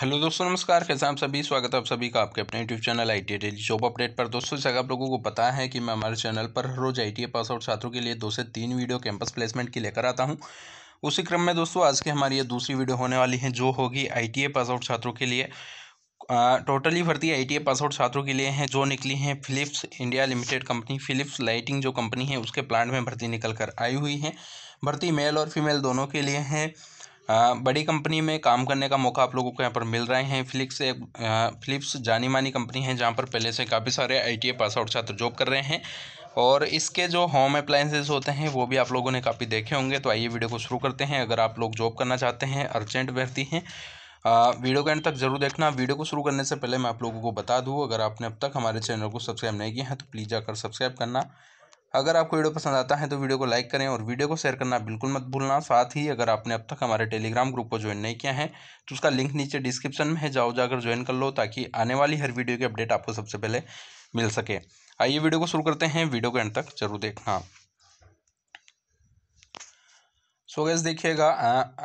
hello दोस्तों नमस्कार कैसे आप सभी स्वागत है आप सभी का आपके अपने YouTube channel I T daily job update पर दोस्तों जैसे आप लोगों को पता है कि मैं हमारे चैनल पर हर रोज़ आई टी पास आउट छात्रों के लिए दो से तीन वीडियो कैंपस प्लेसमेंट की लेकर आता हूं उसी क्रम में दोस्तों आज की हमारी ये दूसरी वीडियो होने वाली है जो होगी आई टी पास आउट छात्रों के लिए टोटली भर्ती आई टी पास आउट छात्रों के लिए हैं जो निकली हैं Philips India limited company Philips lighting जो कंपनी है उसके प्लांट में भर्ती निकल कर आई हुई है भर्ती मेल और फीमेल दोनों के लिए हैं बड़ी कंपनी में काम करने का मौका आप लोगों को यहाँ पर मिल रहे हैं फिलिप्स एक फ्लिप्स जानी मानी कंपनी है जहाँ पर पहले से काफ़ी सारे आई पास आउट छात्र जॉब कर रहे हैं और इसके जो होम अप्लाइंसेज होते हैं वो भी आप लोगों ने काफ़ी देखे होंगे तो आइए वीडियो को शुरू करते हैं अगर आप लोग जॉब करना चाहते हैं अर्जेंट भर्ती हैं वीडियो के एंड तक जरूर देखना वीडियो को शुरू करने से पहले मैं आप लोगों को बता दूँ अगर आपने अब तक हमारे चैनल को सब्सक्राइब नहीं किया है तो प्लीज़ जाकर सब्सक्राइब करना अगर आपको वीडियो पसंद आता है तो वीडियो को लाइक करें और वीडियो को शेयर करना बिल्कुल मत भूलना साथ ही अगर आपने अब तक हमारे टेलीग्राम ग्रुप को ज्वाइन नहीं किया है तो उसका लिंक नीचे डिस्क्रिप्शन में है जाओ जाकर ज्वाइन कर लो ताकि आने वाली हर वीडियो की अपडेट आपको सबसे पहले मिल सके आइए वीडियो को शुरू करते हैं वीडियो को एंड तक जरूर देखना सो गैस देखिएगा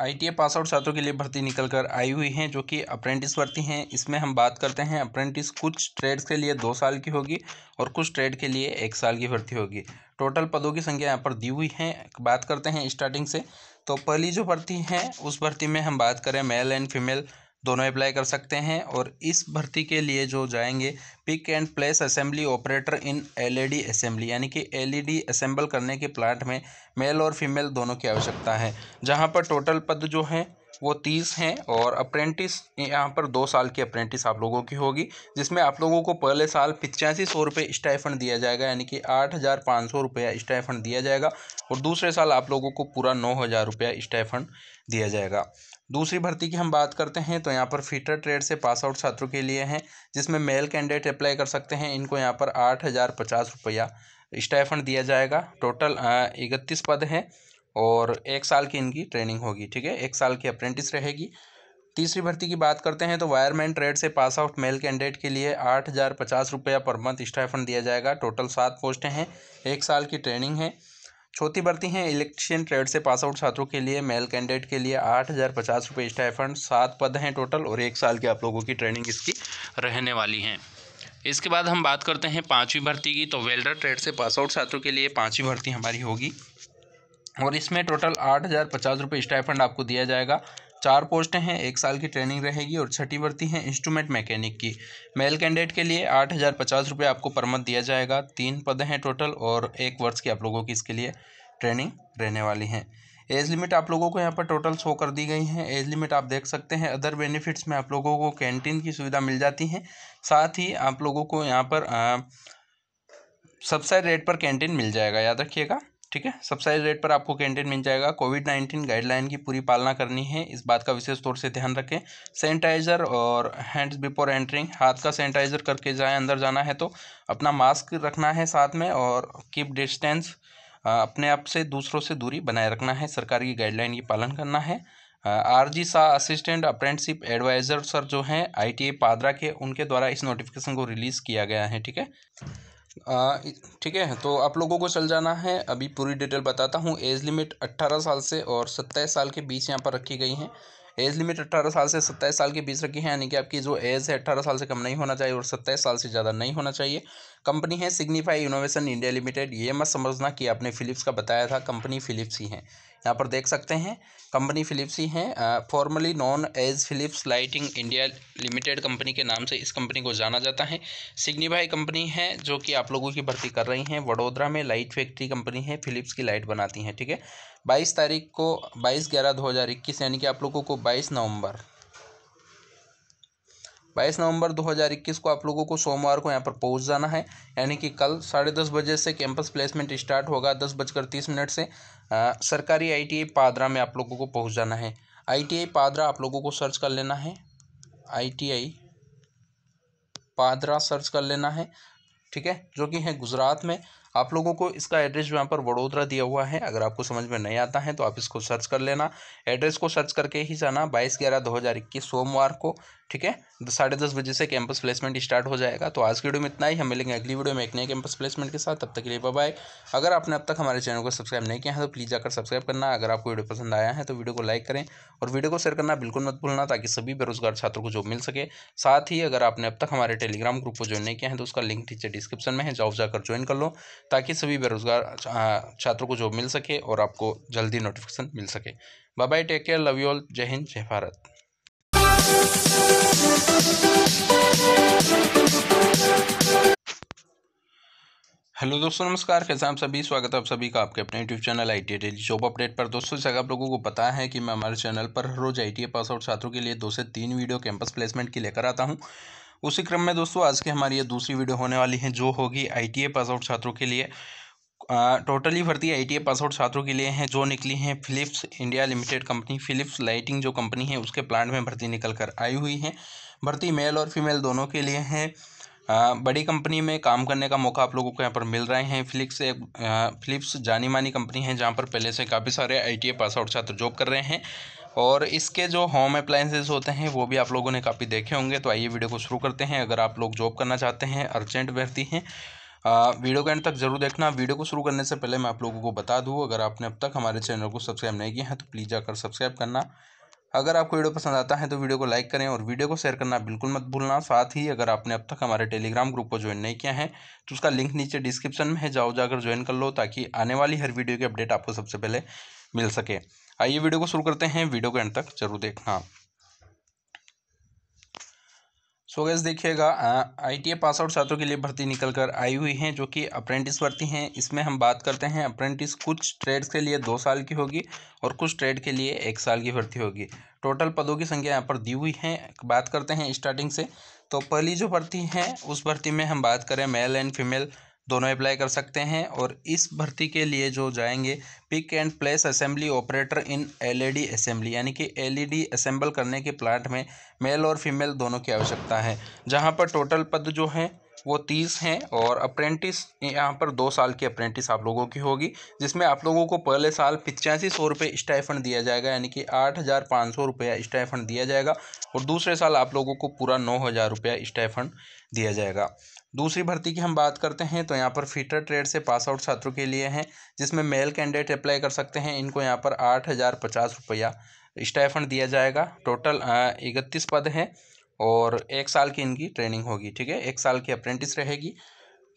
आईटीए पास आउट छात्रों के लिए भर्ती निकल कर आई हुई हैं जो कि अप्रेंटिस भर्ती हैं इसमें हम बात करते हैं अप्रेंटिस कुछ ट्रेड्स के लिए दो साल की होगी और कुछ ट्रेड के लिए एक साल की भर्ती होगी टोटल पदों की संख्या यहाँ पर दी हुई है बात करते हैं स्टार्टिंग से तो पहली जो भर्ती है उस भर्ती में हम बात करें मेल एंड फीमेल दोनों अप्लाई कर सकते हैं और इस भर्ती के लिए जो जाएंगे pick and place assembly operator in LED assembly यानी कि एलईडी असेंबल e करने के प्लांट में मेल और फीमेल दोनों की आवश्यकता है जहां पर टोटल पद जो हैं वो तीस हैं और अप्रेंटिस यहाँ पर दो साल की अप्रेंटिस आप लोगों की होगी जिसमें आप लोगों को पहले साल पिचासी सौ रुपये स्टाइफंड दिया जाएगा यानी कि आठ हज़ार पाँच सौ रुपया स्टाइफंड दिया जाएगा और दूसरे साल आप लोगों को पूरा नौ हज़ार रुपया स्टाइफंड दिया जाएगा दूसरी भर्ती की हम बात करते हैं तो यहाँ पर फीटर ट्रेड से पास आउट छात्रों के लिए हैं जिसमें मेल कैंडिडेट अप्लाई कर सकते हैं इनको यहाँ पर आठ हज़ार पचास रुपया स्टाइफन दिया जाएगा टोटल इकतीस पद हैं और एक साल की इनकी ट्रेनिंग होगी ठीक है एक साल की अप्रेंटिस रहेगी तीसरी भर्ती की बात करते हैं तो वायरमैन ट्रेड से पास आउट मेल कैंडिडेट के लिए आठ हज़ार पचास रुपया पर मंथ स्टाइफन दिया जाएगा टोटल सात पोस्टें हैं एक साल की ट्रेनिंग है चौथी भर्ती हैं इलेक्ट्रिशियन ट्रेड से पास आउट छात्रों के लिए मेल कैंडिडेट के लिए आठ हज़ार पचास रुपये स्टाइफंड सात पद हैं टोटल और एक साल की आप लोगों की ट्रेनिंग इसकी रहने वाली है इसके बाद हम बात करते हैं पाँचवीं भर्ती की तो वेल्डर ट्रेड से पास आउट छात्रों के लिए पाँचवीं भर्ती हमारी होगी और इसमें टोटल आठ हज़ार पचास रुपये स्टाइफंड आपको दिया जाएगा चार पोस्टें हैं एक साल की ट्रेनिंग रहेगी और छठी भर्ती है इंस्ट्रूमेंट मैकेनिक की मेल कैंडिडेट के लिए आठ हज़ार पचास रुपये आपको पर मंथ दिया जाएगा तीन पद हैं टोटल और एक वर्ष की आप लोगों की इसके लिए ट्रेनिंग रहने वाली है एज लिमिट आप लोगों को यहाँ पर टोटल शो कर दी गई है एज लिमिट आप देख सकते हैं अदर बेनिफिट्स में आप लोगों को कैंटीन की सुविधा मिल जाती है साथ ही आप लोगों को यहाँ पर सबसे रेट पर कैंटीन मिल जाएगा याद रखिएगा ठीक है सब्साइज रेट पर आपको कैंटीन मिल जाएगा कोविड नाइन्टीन गाइडलाइन की पूरी पालना करनी है इस बात का विशेष तौर से ध्यान रखें सैनिटाइजर और हैंड्स बिफोर एंट्रिंग हाथ का सैनिटाइजर करके जाएँ अंदर जाना है तो अपना मास्क रखना है साथ में और कीप डिस्टेंस अपने आप से दूसरों से दूरी बनाए रखना है सरकार की गाइडलाइन की पालन करना है R G Shah assistant apprenticeship adviser sir जो हैं आई टी ए पादरा के उनके द्वारा इस नोटिफिकेशन को रिलीज़ किया गया है ठीक है आ, ठीक है तो आप लोगों को चल जाना है अभी पूरी डिटेल बताता हूँ एज लिमिट अट्ठारह साल से और सत्ताईस साल के बीच यहाँ पर रखी गई हैं एज लिमिट अट्ठारह साल से सत्ताईस साल के बीच रखी है यानी कि आपकी जो एज है अट्ठारह साल से कम नहीं होना चाहिए और सत्ताईस साल से ज़्यादा नहीं होना चाहिए कंपनी है सिग्निफाई इनोवेशन इंडिया लिमिटेड ये मत समझना कि आपने फिलिप्स का बताया था कंपनी फिलिप्स ही है यहाँ पर देख सकते हैं कंपनी फिलिप्स ही है formerly known as Philips lighting India limited company के नाम से इस कंपनी को जाना जाता है सिग्निफाई कंपनी है जो कि आप लोगों की भर्ती कर रही हैं वडोदरा में लाइट फैक्ट्री कंपनी है फिलिप्स की लाइट बनाती हैं ठीक है बाईस तारीख को बाईस ग्यारह दो हज़ार इक्कीस यानी कि आप लोगों को बाईस नवंबर बाईस नवंबर 2021 को आप लोगों को सोमवार को यहाँ पर पहुँच जाना है यानी कि कल साढ़े दस बजे से कैंपस प्लेसमेंट स्टार्ट होगा दस बजकर तीस मिनट से आ, सरकारी आईटीआई पादरा में आप लोगों को पहुँच जाना है आईटीआई पादरा आप लोगों को सर्च कर लेना है आईटीआई पादरा सर्च कर लेना है ठीक है जो कि है गुजरात में आप लोगों को इसका एड्रेस यहाँ पर वडोदरा दिया हुआ है अगर आपको समझ में नहीं आता है तो आप इसको सर्च कर लेना एड्रेस को सर्च करके ही जाना बाईस ग्यारह दो हज़ार इक्कीस सोमवार को ठीक है साढ़े दस बजे से कैंपस प्लेसमेंट स्टार्ट हो जाएगा तो आज की वीडियो में इतना ही हम मिलेंगे अगली वीडियो में एक नए कैंपस प्लेसमेंट के साथ तब तक के लिए बाय अगर आपने अब तक हमारे चैनल को सब्सक्राइब नहीं किया है तो प्लीज़ जाकर सब्सक्राइब करना अगर आपको वीडियो पसंद आया है तो वीडियो को लाइक करें और वीडियो को शेयर करना बिल्कुल मत भूलना ताकि सभी बेरोजगार छात्रों को जॉब मिल सके साथ ही अगर आपने अब तक हमारे टेलीग्राम ग्रुप को ज्वाइन नहीं किया है तो उसका लिंक नीचे डिस्क्रिप्शन में है जाओ जाकर ज्वाइन कर लो ताकि सभी बेरोजगार छात्रों को जॉब मिल सके और आपको जल्दी नोटिफिकेशन मिल सके bye bye take care love you all जय हिंद जय भारत हेलो दोस्तों नमस्कार कैसे आप सभी स्वागत है आप सभी का आपके अपने YouTube channel I T daily job update पर दोस्तों जैसे आप लोगों को पता है कि मैं हमारे चैनल पर हर रोज आई टी पास आउट छात्रों के लिए दो से तीन वीडियो कैंपस प्लेसमेंट की लेकर आता हूं उसी क्रम में दोस्तों आज की हमारी ये दूसरी वीडियो होने वाली है जो होगी आई पास आउट छात्रों के लिए टोटली भर्ती आई पास आउट छात्रों के लिए हैं जो निकली हैं Philips India limited company Philips lighting जो कंपनी है उसके प्लांट में भर्ती निकल कर आई हुई है भर्ती मेल और फीमेल दोनों के लिए हैं बड़ी कंपनी में काम करने का मौका आप लोगों को यहाँ पर मिल रहे हैं फिलिप्स एक फ्लिप्स जानी मानी कंपनी है जहाँ पर पहले से काफ़ी सारे आई पास आउट छात्र जॉब कर रहे हैं और इसके जो होम अप्लाइंसेज होते हैं वो भी आप लोगों ने काफ़ी देखे होंगे तो आइए वीडियो को शुरू करते हैं अगर आप लोग जॉब करना चाहते हैं अर्जेंट बैठती हैं वीडियो के एंड तक जरूर देखना वीडियो को शुरू करने से पहले मैं आप लोगों को बता दूँ अगर आपने अब तक हमारे चैनल को सब्सक्राइब नहीं किया है तो प्लीज़ जाकर सब्सक्राइब करना अगर आपको वीडियो पसंद आता है तो वीडियो को लाइक करें और वीडियो को शेयर करना बिल्कुल मत भूलना साथ ही अगर आपने अब तक हमारे टेलीग्राम ग्रुप को ज्वाइन नहीं किया है तो उसका लिंक नीचे डिस्क्रिप्शन में है जाओ जाकर ज्वाइन कर लो ताकि आने वाली हर वीडियो की अपडेट आपको सबसे पहले मिल सके आइए वीडियो को शुरू करते हैं वीडियो को एंड तक जरूर देखना सो गैस देखिएगा आईटीए पास आउट छात्रों के लिए भर्ती निकल कर आई हुई हैं जो कि अप्रेंटिस भर्ती हैं इसमें हम बात करते हैं अप्रेंटिस कुछ ट्रेड्स के लिए दो साल की होगी और कुछ ट्रेड के लिए एक साल की भर्ती होगी टोटल पदों की संख्या यहाँ पर दी हुई है बात करते हैं स्टार्टिंग से तो पहली जो भर्ती है उस भर्ती में हम बात करें मेल एंड फीमेल दोनों अप्लाई कर सकते हैं और इस भर्ती के लिए जो जाएंगे pick and place assembly operator in LED assembly यानी कि एलईडी असेंबल e करने के प्लांट में मेल और फीमेल दोनों की आवश्यकता है जहां पर टोटल पद जो हैं वो तीस हैं और अप्रेंटिस यहाँ पर दो साल की अप्रेंटिस आप लोगों की होगी जिसमें आप लोगों को पहले साल पचासी सौ रुपये स्टाइफंड दिया जाएगा यानी कि आठ हज़ार पाँच सौ रुपया स्टाइफंड दिया जाएगा और दूसरे साल आप लोगों को पूरा नौ हज़ार रुपया स्टाइफंड दिया जाएगा दूसरी भर्ती की हम बात करते हैं तो यहाँ पर फीटर ट्रेड से पास आउट छात्रों के लिए हैं जिसमें मेल कैंडिडेट अप्लाई कर सकते हैं इनको यहाँ पर आठ हज़ार पचास रुपया स्टाइफंड दिया जाएगा टोटल इकतीस पद हैं और एक साल की इनकी ट्रेनिंग होगी ठीक है एक साल की अप्रेंटिस रहेगी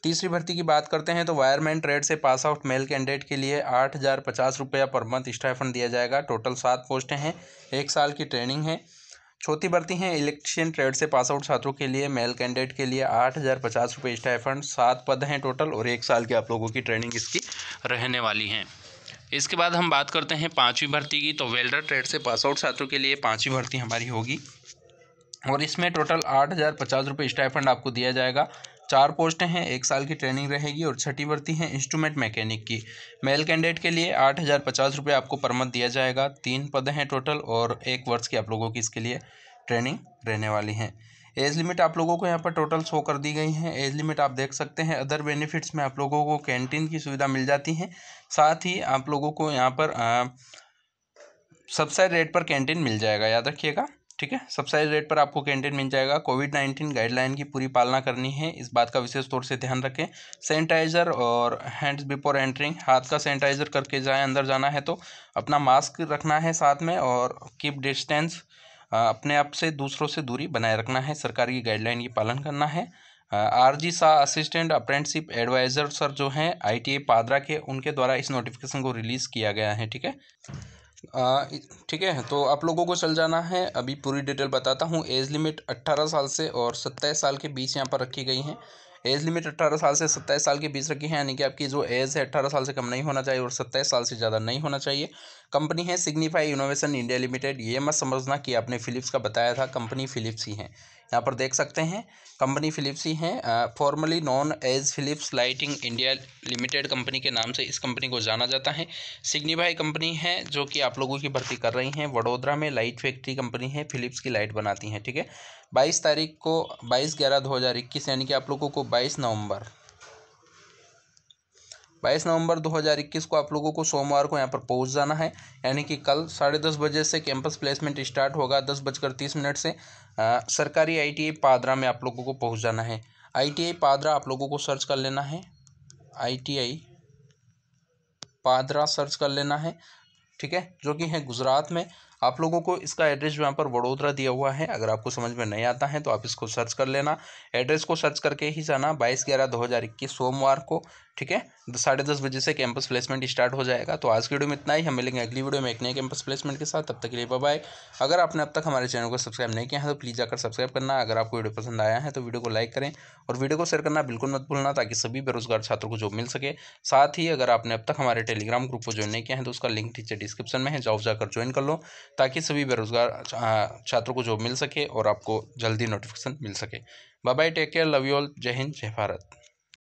तीसरी भर्ती की बात करते हैं तो वायरमैन ट्रेड से पास आउट मेल कैंडिडेट के लिए आठ हज़ार पचास रुपया पर मंथ स्टाइफन दिया जाएगा टोटल सात पोस्टें हैं एक साल की ट्रेनिंग है चौथी भर्ती हैं इलेक्ट्रिशियन ट्रेड से पास आउट छात्रों के लिए मेल कैंडिडेट के लिए आठ हज़ार पचास रुपये स्टाइफन सात पद हैं टोटल और एक साल की आप लोगों की ट्रेनिंग इसकी रहने वाली है इसके बाद हम बात करते हैं पाँचवीं भर्ती की तो वेल्डर ट्रेड से पास आउट छात्रों के लिए पाँचवीं भर्ती हमारी होगी और इसमें टोटल आठ हज़ार पचास रुपये स्टाइफंड आपको दिया जाएगा चार पोस्टें हैं एक साल की ट्रेनिंग रहेगी और छठी भर्ती है इंस्ट्रूमेंट मैकेनिक की मेल कैंडिडेट के लिए आठ हज़ार पचास रुपये आपको पर मंथ दिया जाएगा तीन पद हैं टोटल और एक वर्ष की आप लोगों की इसके लिए ट्रेनिंग रहने वाली है एज लिमिट आप लोगों को यहाँ पर टोटल शो कर दी गई है एज लिमिट आप देख सकते हैं अदर बेनिफिट्स में आप लोगों को कैंटीन की सुविधा मिल जाती है साथ ही आप लोगों को यहाँ पर सबसे रेट पर कैंटीन मिल जाएगा याद रखिएगा ठीक है सब्साइज रेट पर आपको कैंटीन मिल जाएगा कोविड नाइन्टीन गाइडलाइन की पूरी पालना करनी है इस बात का विशेष तौर से ध्यान रखें सैनिटाइज़र और हैंड्स बिफोर एंट्रिंग हाथ का सैनिटाइज़र करके जाए अंदर जाना है तो अपना मास्क रखना है साथ में और कीप डिस्टेंस अपने आप से दूसरों से दूरी बनाए रखना है सरकार की गाइडलाइन की पालन करना है आर जी सा असिस्टेंट अप्रेंटशिप एडवाइज़र सर जो हैं आई टी ए पादरा के उनके द्वारा इस नोटिफिकेशन को रिलीज़ किया गया है ठीक है ठीक है तो आप लोगों को चल जाना है अभी पूरी डिटेल बताता हूँ एज लिमिट अट्ठारह साल से और सत्ताईस साल के बीच यहाँ पर रखी गई हैं एज लिमिट अट्ठारह साल से सत्ताईस साल के बीच रखी है यानी कि आपकी जो एज है अट्ठारह साल से कम नहीं होना चाहिए और सत्ताईस साल से ज़्यादा नहीं होना चाहिए कंपनी है सिग्निफाई इनोवेशन इंडिया लिमिटेड ये मत समझना कि आपने फिलिप्स का बताया था कंपनी फिलिप्स ही है यहाँ पर देख सकते हैं कंपनी फिलिप्स ही है formerly known as Philips lighting India limited company के नाम से इस कंपनी को जाना जाता है सिग्निफाई कंपनी है जो कि आप लोगों की भर्ती कर रही हैं वडोदरा में लाइट फैक्ट्री कंपनी है फिलिप्स की लाइट बनाती हैं ठीक है बाईस तारीख को बाईस ग्यारह दो हज़ार इक्कीस यानी कि आप लोगों को बाईस नवंबर बाईस नवंबर 2021 को आप लोगों को सोमवार को यहाँ पर पहुँच जाना है यानी कि कल साढ़े दस बजे से कैंपस प्लेसमेंट स्टार्ट होगा दस बजकर तीस मिनट से आ, सरकारी आईटीआई पादरा में आप लोगों को पहुँच जाना है आईटीआई पादरा आप लोगों को सर्च कर लेना है आईटीआई पादरा सर्च कर लेना है ठीक है जो कि है गुजरात में आप लोगों को इसका एड्रेस जो यहाँ पर वडोदरा दिया हुआ है अगर आपको समझ में नहीं आता है तो आप इसको सर्च कर लेना एड्रेस को सर्च करके ही जाना बाईस ग्यारह दो हज़ार इक्कीस सोमवार को ठीक है साढ़े दस बजे से कैंपस प्लेसमेंट स्टार्ट हो जाएगा तो आज की वीडियो में इतना ही हम मिलेंगे अगली वीडियो में एक नए कैंपस प्लेसमेंट के साथ तब तक के लिए बाय अगर आपने अब तक हमारे चैनल को सब्सक्राइब नहीं किया है तो प्लीज़ जाकर सब्सक्राइब करना अगर आपको वीडियो पसंद आया है तो वीडियो को लाइक करें और वीडियो को शेयर करना बिल्कुल मत भूलना ताकि सभी बेरोजगार छात्रों को जॉब मिल सके साथ ही अगर आपने अब तक हमारे टेलीग्राम ग्रुप को ज्वाइन नहीं किया है तो उसका लिंक नीचे डिस्क्रिप्शन में है जाओ जाकर ज्वाइन कर लो ताकि सभी बेरोजगार छात्रों को जॉब मिल सके और आपको जल्दी नोटिफिकेशन मिल सके bye bye take care love you all जय हिंद जय भारत